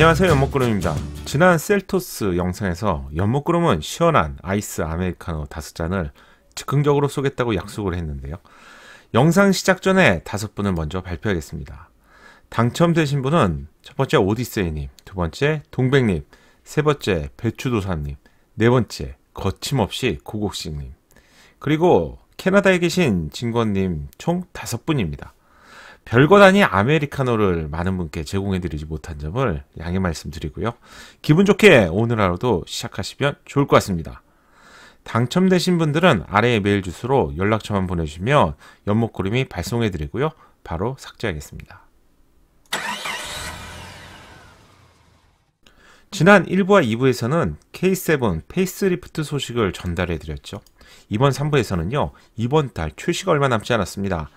안녕하세요 연목구름입니다. 지난 셀토스 영상에서 연목구름은 시원한 아이스 아메리카노 다 잔을 즉흥적으로 쏘겠다고 약속을 했는데요. 영상 시작 전에 다섯 분을 먼저 발표하겠습니다. 당첨되신 분은 첫 번째 오디세이님, 두 번째 동백님, 세 번째 배추도사님, 네 번째 거침없이 고곡식님, 그리고 캐나다에 계신 진권님 총 다섯 분입니다. 별것 아닌 아메리카노를 많은 분께 제공해드리지 못한 점을 양해 말씀드리고요. 기분 좋게 오늘 하루도 시작하시면 좋을 것 같습니다. 당첨되신 분들은 아래의 메일 주소로 연락처만 보내주시면 연목구름이 발송해드리고요. 바로 삭제하겠습니다. 지난 1부와 2부에서는 K7 페이스리프트 소식을 전달해드렸죠. 이번 3부에서는요, 이번 달 출시가 얼마 남지 않았습니다.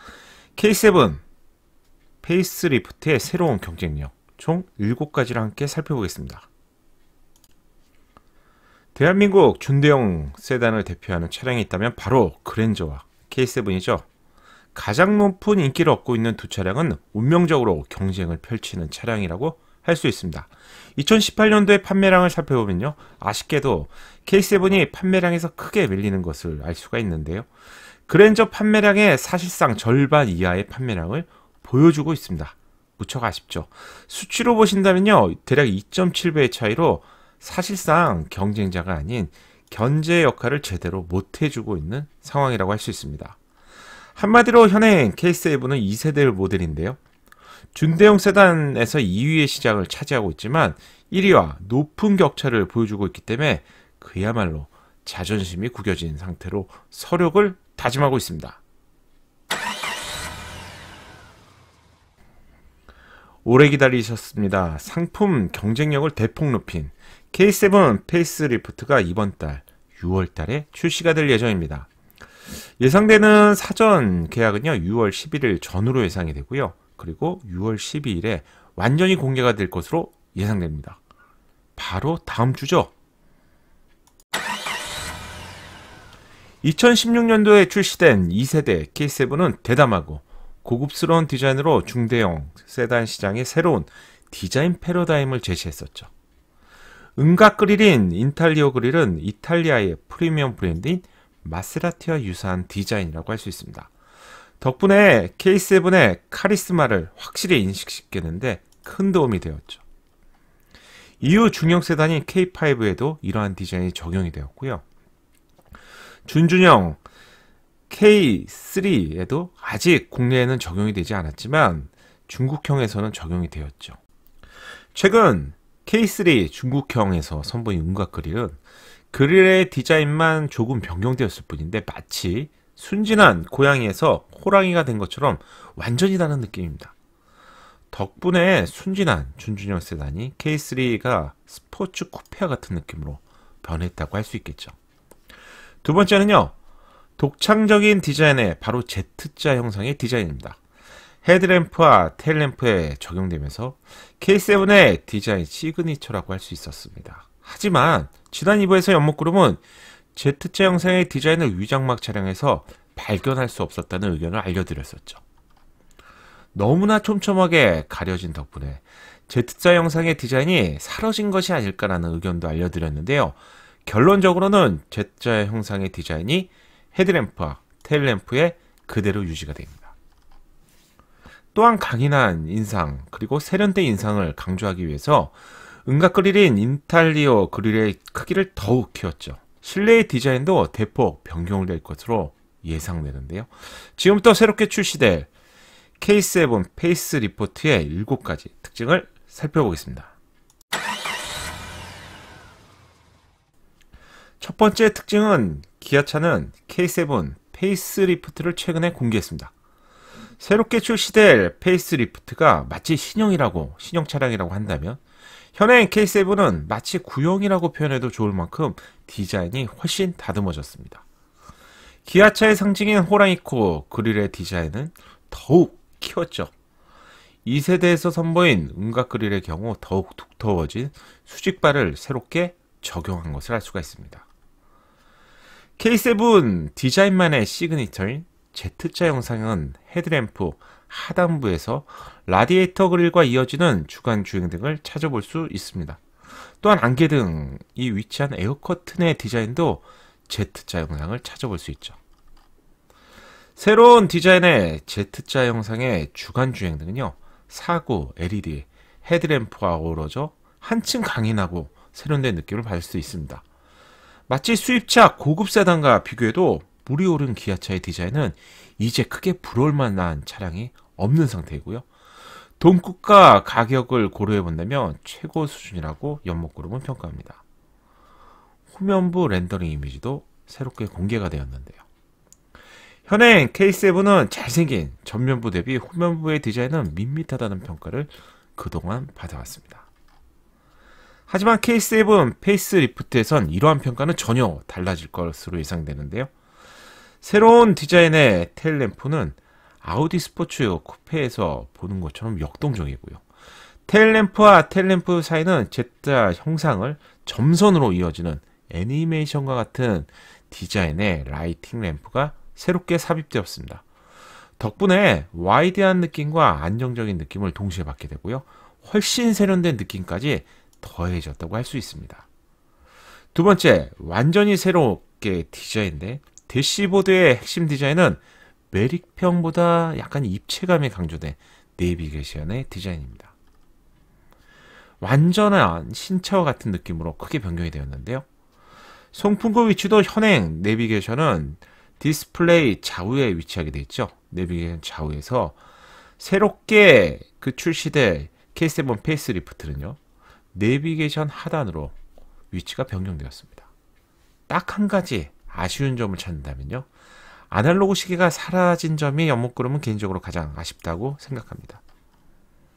K7 페이스리프트의 새로운 경쟁력 총 7가지를 함께 살펴보겠습니다. 대한민국 준대형 세단을 대표하는 차량이 있다면 바로 그랜저와 K7이죠. 가장 높은 인기를 얻고 있는 두 차량은 운명적으로 경쟁을 펼치는 차량이라고 할 수 있습니다. 2018년도의 판매량을 살펴보면요. 아쉽게도 K7이 판매량에서 크게 밀리는 것을 알 수가 있는데요. 그랜저 판매량의 사실상 절반 이하의 판매량을 보여주고 있습니다. 무척 아쉽죠. 수치로 보신다면요, 대략 2.7배의 차이로 사실상 경쟁자가 아닌 견제 역할을 제대로 못 해주고 있는 상황이라고 할 수 있습니다. 한마디로 현행 K7은 2세대 모델인데요. 준대형 세단에서 2위의 시장을 차지하고 있지만 1위와 높은 격차를 보여주고 있기 때문에 그야말로 자존심이 구겨진 상태로 서력을 다짐하고 있습니다. 오래 기다리셨습니다. 상품 경쟁력을 대폭 높인 K7 페이스리프트가 이번 달 6월 달에 출시가 될 예정입니다. 예상되는 사전 계약은요, 6월 11일 전후로 예상이 되고요. 그리고 6월 12일에 완전히 공개가 될 것으로 예상됩니다. 바로 다음 주죠. 2016년도에 출시된 2세대 K7은 대담하고 고급스러운 디자인으로 중대형 세단 시장의 새로운 디자인 패러다임을 제시했었죠. 은각 그릴인 인탈리오 그릴은 이탈리아의 프리미엄 브랜드인 마세라티와 유사한 디자인이라고 할 수 있습니다. 덕분에 K7의 카리스마를 확실히 인식시켰는데 큰 도움이 되었죠. 이후 중형 세단인 K5에도 이러한 디자인이 적용이 되었고요. 준준형 K3에도 아직 국내에는 적용이 되지 않았지만 중국형에서는 적용이 되었죠. 최근 K3 중국형에서 선보인 윤곽그릴은 그릴의 디자인만 조금 변경되었을 뿐인데 마치 순진한 고양이에서 호랑이가 된 것처럼 완전히 다른 느낌입니다. 덕분에 순진한 준준형 세단이 K3가 스포츠 쿠페와 같은 느낌으로 변했다고 할 수 있겠죠. 두 번째는요. 독창적인 디자인의 바로 Z자 형상의 디자인입니다. 헤드램프와 테일램프에 적용되면서 K7의 디자인 시그니처라고 할 수 있었습니다. 하지만 지난 2부에서 연목구름은 Z자 형상의 디자인을 위장막 차량에서 발견할 수 없었다는 의견을 알려드렸었죠. 너무나 촘촘하게 가려진 덕분에 Z자 형상의 디자인이 사라진 것이 아닐까라는 의견도 알려드렸는데요. 결론적으로는 Z자 형상의 디자인이 헤드램프와 테일램프에 그대로 유지가 됩니다. 또한 강인한 인상 그리고 세련된 인상을 강조하기 위해서 은각 그릴인 인탈리오 그릴의 크기를 더욱 키웠죠. 실내의 디자인도 대폭 변경될 것으로 예상되는데요. 지금부터 새롭게 출시될 K7 페이스 리포트의 7가지 특징을 살펴보겠습니다. 첫 번째 특징은 기아차는 K7 페이스리프트를 최근에 공개했습니다. 새롭게 출시될 페이스리프트가 마치 신형이라고 신형 차량이라고 한다면 현행 K7은 마치 구형이라고 표현해도 좋을 만큼 디자인이 훨씬 다듬어졌습니다. 기아차의 상징인 호랑이 코 그릴의 디자인은 더욱 키웠죠. 2세대에서 선보인 음각 그릴의 경우 더욱 두터워진 수직발을 새롭게 적용한 것을 알 수가 있습니다. K7 디자인만의 시그니처인 Z자 영상은 헤드램프 하단부에서 라디에이터 그릴과 이어지는 주간 주행 등을 찾아볼 수 있습니다. 또한 안개등이 위치한 에어커튼의 디자인도 Z자 영상을 찾아볼 수 있죠. 새로운 디자인의 Z자 영상의 주간 주행 등은요. 사고, LED, 헤드램프와 어우러져 한층 강인하고 세련된 느낌을 받을 수 있습니다. 마치 수입차 고급 세단과 비교해도 물이 오른 기아차의 디자인은 이제 크게 부러울 만한 차량이 없는 상태이고요. 동급과 가격을 고려해 본다면 최고 수준이라고 연목그룹은 평가합니다. 후면부 렌더링 이미지도 새롭게 공개가 되었는데요. 현행 K7은 잘생긴 전면부 대비 후면부의 디자인은 밋밋하다는 평가를 그동안 받아왔습니다. 하지만 K7 페이스리프트에선 이러한 평가는 전혀 달라질 것으로 예상되는데요. 새로운 디자인의 테일 램프는 아우디 스포츠 쿠페에서 보는 것처럼 역동적이고요. 테일 램프와 테일 램프 사이는 Z자 형상을 점선으로 이어지는 애니메이션과 같은 디자인의 라이팅 램프가 새롭게 삽입되었습니다. 덕분에 와이드한 느낌과 안정적인 느낌을 동시에 받게 되고요. 훨씬 세련된 느낌까지 더해졌다고 할 수 있습니다. 두 번째, 완전히 새롭게 디자인인데 대시보드의 핵심 디자인은 메릭형보다 약간 입체감이 강조된 네비게이션의 디자인입니다. 완전한 신차와 같은 느낌으로 크게 변경이 되었는데요. 송풍구 위치도 현행 내비게이션은 디스플레이 좌우에 위치하게 되어 있죠. 내비게이션 좌우에서 새롭게 그 출시될 K7 페이스리프트는요. 내비게이션 하단으로 위치가 변경되었습니다. 딱 한 가지 아쉬운 점을 찾는다면요. 아날로그 시계가 사라진 점이 연목구름은 개인적으로 가장 아쉽다고 생각합니다.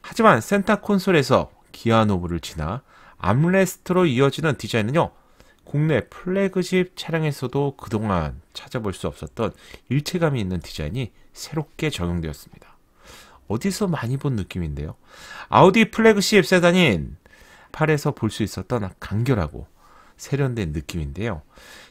하지만 센터 콘솔에서 기아 노브를 지나 암레스트로 이어지는 디자인은요. 국내 플래그십 차량에서도 그동안 찾아볼 수 없었던 일체감이 있는 디자인이 새롭게 적용되었습니다. 어디서 많이 본 느낌인데요. 아우디 플래그십 세단인 8에서볼수 있었던 간결하고 세련된 느낌인데요.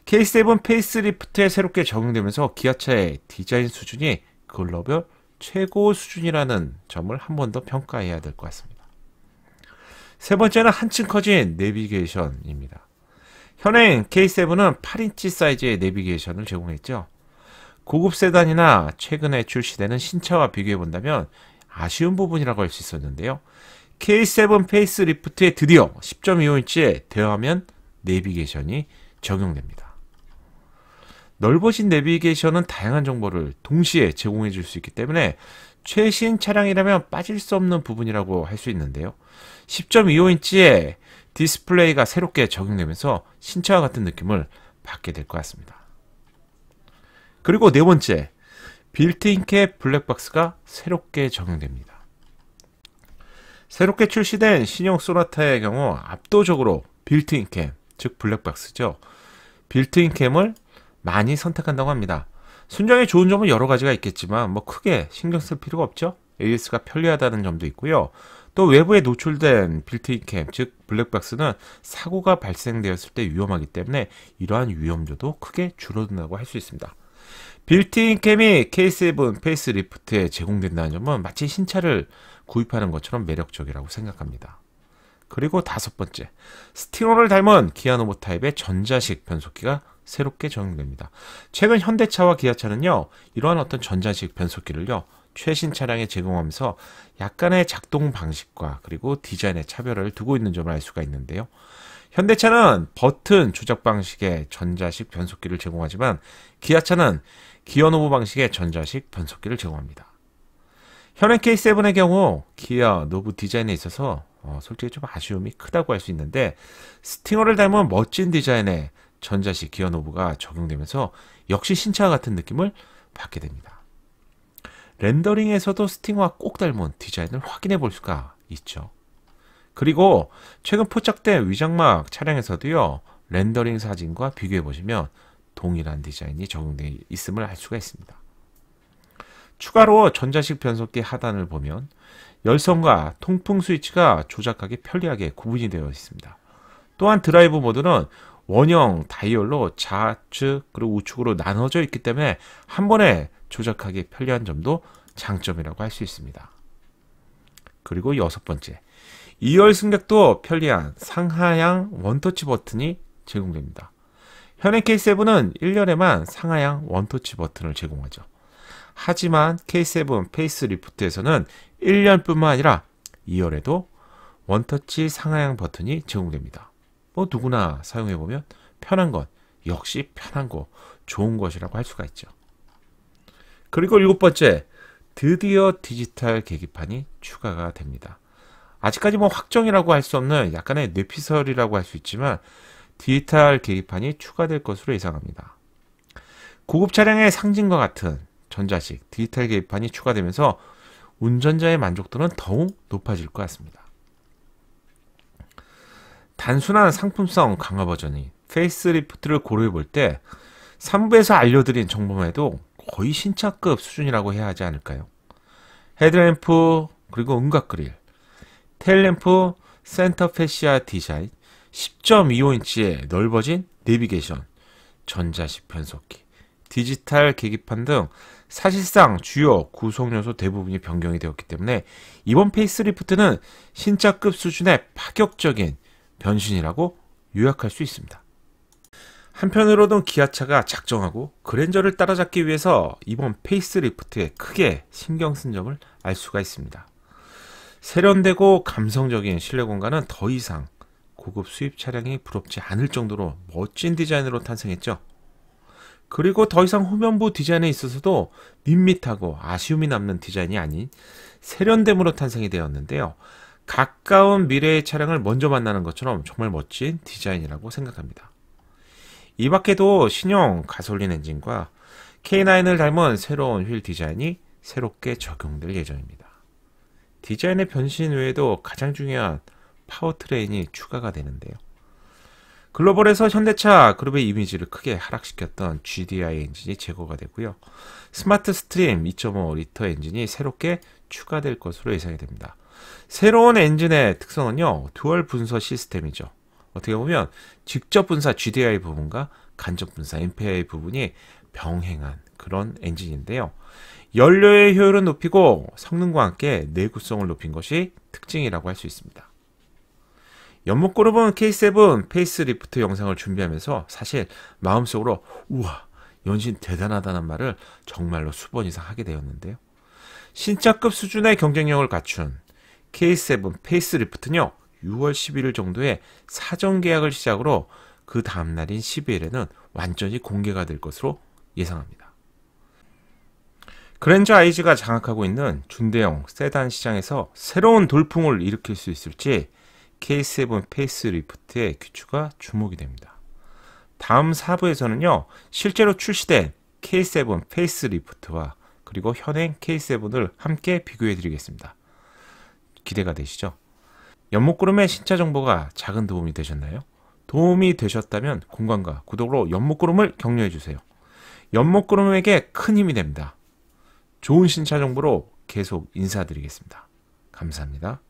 K7 페이스리프트에 새롭게 적용되면서 기아차의 디자인 수준이 글로벌 최고 수준이라는 점을 한 번 더 평가해야 될 것 같습니다. 세 번째는 한층 커진 내비게이션입니다. 현행 K7은 8인치 사이즈의 내비게이션을 제공했죠. 고급 세단이나 최근에 출시되는 신차와 비교해 본다면 아쉬운 부분이라고 할 수 있었는데요. K7 페이스리프트에 드디어 1 0 2 5인치에 대화면 내비게이션이 적용됩니다. 넓어진 내비게이션은 다양한 정보를 동시에 제공해 줄 수 있기 때문에 최신 차량이라면 빠질 수 없는 부분이라고 할 수 있는데요. 1 0 2 5인치에 디스플레이가 새롭게 적용되면서 신차와 같은 느낌을 받게 될 것 같습니다. 그리고 네 번째, 빌트인 캡 블랙박스가 새롭게 적용됩니다. 새롭게 출시된 신형 소나타의 경우 압도적으로 빌트인 캠, 즉 블랙박스죠. 빌트인 캠을 많이 선택한다고 합니다. 순정에 좋은 점은 여러 가지가 있겠지만 뭐 크게 신경 쓸 필요가 없죠. AS가 편리하다는 점도 있고요. 또 외부에 노출된 빌트인 캠, 즉 블랙박스는 사고가 발생되었을 때 위험하기 때문에 이러한 위험도도 크게 줄어든다고 할 수 있습니다. 빌트인 캠이 K7 페이스리프트에 제공된다는 점은 마치 신차를 구입하는 것처럼 매력적이라고 생각합니다. 그리고 다섯 번째, 스티로를 닮은 기아 노모 타입의 전자식 변속기가 새롭게 적용됩니다. 최근 현대차와 기아차는요, 이러한 어떤 전자식 변속기를요, 최신 차량에 제공하면서 약간의 작동 방식과 그리고 디자인의 차별을 두고 있는 점을 알 수가 있는데요. 현대차는 버튼 조작 방식의 전자식 변속기를 제공하지만 기아차는 기어노브 방식의 전자식 변속기를 제공합니다. 현행 K7의 경우 기아 노브 디자인에 있어서 어, 솔직히 좀 아쉬움이 크다고 할 수 있는데 스팅어를 닮은 멋진 디자인의 전자식 기어 노브가 적용되면서 역시 신차 같은 느낌을 받게 됩니다. 렌더링에서도 스팅어와 꼭 닮은 디자인을 확인해 볼 수가 있죠. 그리고 최근 포착된 위장막 차량에서도요 렌더링 사진과 비교해 보시면 동일한 디자인이 적용되어 있음을 알 수가 있습니다. 추가로 전자식 변속기 하단을 보면 열선과 통풍 스위치가 조작하기 편리하게 구분이 되어 있습니다. 또한 드라이브 모드는 원형 다이얼로 좌측 그리고 우측으로 나눠져 있기 때문에 한 번에 조작하기 편리한 점도 장점이라고 할 수 있습니다. 그리고 여섯 번째, 2열 승객도 편리한 상하향 원터치 버튼이 제공됩니다. 현행 K7은 1년에만 상하향 원터치 버튼을 제공하죠. 하지만 K7 페이스리프트에서는 1년뿐만 아니라 2월에도 원터치 상하향 버튼이 제공됩니다. 뭐 누구나 사용해보면 편한 것 역시 편한 거 좋은 것이라고 할 수가 있죠. 그리고 일곱 번째 드디어 디지털 계기판이 추가가 됩니다. 아직까지 뭐 확정이라고 할 수 없는 약간의 뇌피설이라고 할 수 있지만 디지털 계기판이 추가될 것으로 예상합니다. 고급 차량의 상징과 같은 전자식, 디지털 계기판이 추가되면서 운전자의 만족도는 더욱 높아질 것 같습니다. 단순한 상품성 강화 버전이 페이스리프트를 고려해 볼 때 3부에서 알려드린 정보만 해도 거의 신차급 수준이라고 해야 하지 않을까요? 헤드램프 그리고 음각 그릴, 테일램프 센터 페시아 디자인, 10.25인치의 넓어진 내비게이션, 전자식 변속기, 디지털 계기판 등 사실상 주요 구성 요소 대부분이 변경이 되었기 때문에 이번 페이스리프트는 신작급 수준의 파격적인 변신이라고 요약할 수 있습니다. 한편으로는 기아차가 작정하고 그랜저를 따라잡기 위해서 이번 페이스리프트에 크게 신경 쓴 점을 알 수가 있습니다. 세련되고 감성적인 실내 공간은 더 이상 고급 수입 차량이 부럽지 않을 정도로 멋진 디자인으로 탄생했죠. 그리고 더 이상 후면부 디자인에 있어서도 밋밋하고 아쉬움이 남는 디자인이 아닌 세련됨으로 탄생이 되었는데요. 가까운 미래의 차량을 먼저 만나는 것처럼 정말 멋진 디자인이라고 생각합니다. 이 밖에도 신형 가솔린 엔진과 K9을 닮은 새로운 휠 디자인이 새롭게 적용될 예정입니다. 디자인의 변신 외에도 가장 중요한 파워트레인이 추가가 되는데요. 글로벌에서 현대차 그룹의 이미지를 크게 하락시켰던 GDI 엔진이 제거가 되고요. 스마트 스트림 2.5 리터 엔진이 새롭게 추가될 것으로 예상이 됩니다. 새로운 엔진의 특성은요, 듀얼 분사 시스템이죠. 어떻게 보면 직접 분사 GDI 부분과 간접 분사 MPI 부분이 병행한 그런 엔진인데요. 연료의 효율은 높이고 성능과 함께 내구성을 높인 것이 특징이라고 할 수 있습니다. 연목그룹은 K7 페이스리프트 영상을 준비하면서 사실 마음속으로 우와 연신 대단하다는 말을 정말로 수번 이상 하게 되었는데요. 신차급 수준의 경쟁력을 갖춘 K7 페이스리프트는요. 6월 11일 정도에 사전 계약을 시작으로 그 다음 날인 12일에는 완전히 공개가 될 것으로 예상합니다. 그랜저 아이즈가 장악하고 있는 중대형 세단 시장에서 새로운 돌풍을 일으킬 수 있을지 K7 페이스리프트의 귀추가 주목이 됩니다. 다음 4부에서는요. 실제로 출시된 K7 페이스리프트와 그리고 현행 K7을 함께 비교해 드리겠습니다. 기대가 되시죠? 연목구름의 신차 정보가 작은 도움이 되셨나요? 도움이 되셨다면 공간과 구독으로 연목구름을 격려해 주세요. 연목구름에게 큰 힘이 됩니다. 좋은 신차 정보로 계속 인사드리겠습니다. 감사합니다.